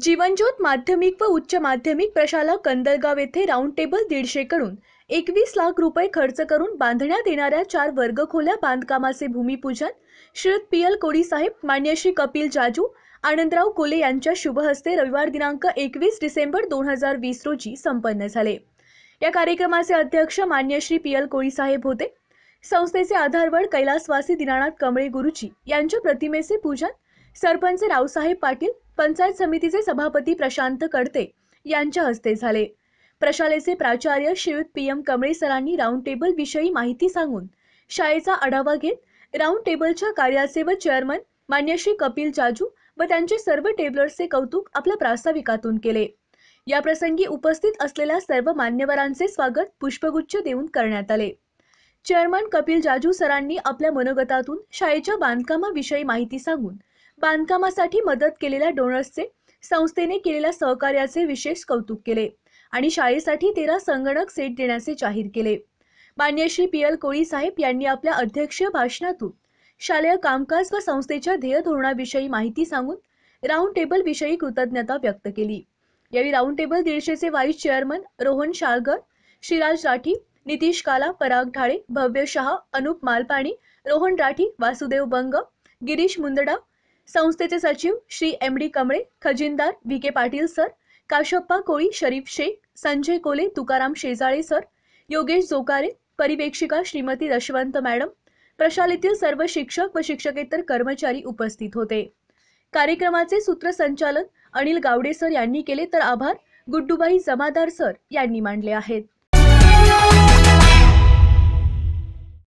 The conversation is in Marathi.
जीवनज्योत माध्यमिक व उच्च माध्यमिक प्रशाला कंदलगाव येथे राऊंड टेबल दीडशे करून एकवीस लाख रुपये खर्च करून बांधण्यात येणाऱ्या चार वर्गखोल्या बांधकामाचे भूमिपूजन श्रीत पी एल कोडी साहेब श्री कपिल जाजू आनंदराव कोले यांच्या शुभहस्ते रविवार दिनांक एकवीस डिसेंबर दोन हजार वीस रोजी संपन्न झाले या कार्यक्रमाचे अध्यक्ष मान्यश्री पी एल कोळीसाहेब होते संस्थेचे आधारवड कैलासवासी दिनानाथ कमळे गुरुजी यांच्या प्रतिमेचे पूजन सरपंच रावसाहेब पाटील पंचायत समितीचे सभापती प्रशांत कडते यांच्या हस्ते झाले प्रशालेचे प्राचार्य श्रीयुत पी एम कमळे सरांनी राऊंड टेबल विषयी माहिती सांगून शाळेचा आढावा घेत राऊंड टेबलच्या कार्याचे व चेअरमन मान्य श्री कपिल जाजू व त्यांचे सर्व टेबलर्सचे कौतुक आपल्या प्रास्ताविकातून केले या प्रसंगी उपस्थित असलेल्या सर्व मान्यवरांचे स्वागत पुष्पगुच्छ देऊन करण्यात आले चेअरमन कपिल जाजू सरांनी आपल्या मनोगतातून शाळेच्या बांधकामाविषयी माहिती सांगून बांधकामासाठी मदत केलेल्या डोनर्सचे संस्थेने केलेल्या सहकार्याचे विशेष कौतुक केले आणि शाळेसाठी तेरा संगणक सेट देण्याचे जाहीर केले मान्य श्री पी एल कोळी साहेब यांनी आपल्या अध्यक्षीय भाषणातून शालेय कामकाज व संस्थेच्या ध्येय धोरणाविषयी माहिती सांगून राऊंड टेबल विषयी कृतज्ञता व्यक्त केली यावेळी राऊंड टेबल दीडशेचे वाईस चेअरमन रोहन शाळगर श्रीराज राठी नितीश काला पराग ढाळे भव्य शहा अनुप मालपाणी रोहन राठी वासुदेव बंग गिरीश मुंदडा संस्थेचे सचिव श्री एम डी कमळे खजिनदार V K Patil sir Kashappa Koli Sharif Shaikh Sanjay Kole Tukaram Shejale sir Yogesh Jokare परिवेक्षिका श्रीमती दशवंत मॅडम प्रशालेतील सर्व शिक्षक व शिक्षकेतर कर्मचारी उपस्थित होते कार्यक्रमाचे सूत्रसंचालन अनिल गावडे सर यांनी केले तर आभार गुड्डूबाई जमादार सर यांनी मांडले आहेत